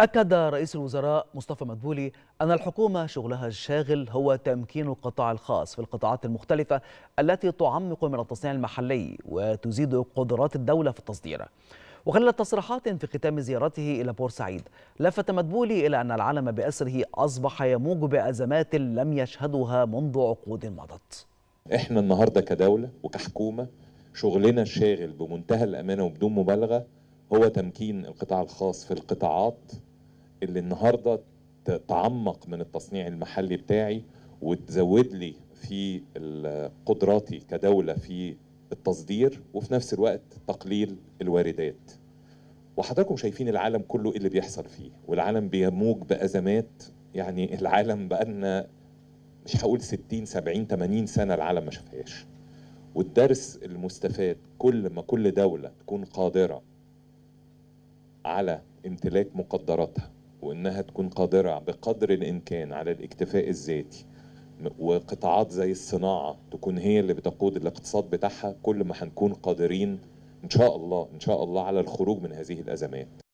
أكد رئيس الوزراء مصطفى مدبولي أن الحكومة شغلها الشاغل هو تمكين القطاع الخاص في القطاعات المختلفة التي تعمق من التصنيع المحلي وتزيد قدرات الدولة في التصدير وخلال تصريحات في ختام زيارته إلى بورسعيد لفت مدبولي إلى أن العالم بأسره أصبح يموج بأزمات لم يشهدها منذ عقود مضت إحنا النهاردة كدولة وكحكومة شغلنا الشاغل بمنتهى الأمانة وبدون مبالغة هو تمكين القطاع الخاص في القطاعات اللي النهارده تعمق من التصنيع المحلي بتاعي وتزود لي في قدراتي كدوله في التصدير وفي نفس الوقت تقليل الواردات وحضراتكم شايفين العالم كله إيه اللي بيحصل فيه والعالم بيموج بأزمات يعني العالم بقالنا مش هقول 60 70 80 سنة العالم ما شافهاش والدرس المستفاد كل ما كل دولة تكون قادرة على امتلاك مقدراتها وانها تكون قادره بقدر الامكان على الاكتفاء الذاتي وقطاعات زي الصناعه تكون هي اللي بتقود الاقتصاد بتاعها كل ما هنكون قادرين ان شاء الله ان شاء الله على الخروج من هذه الازمات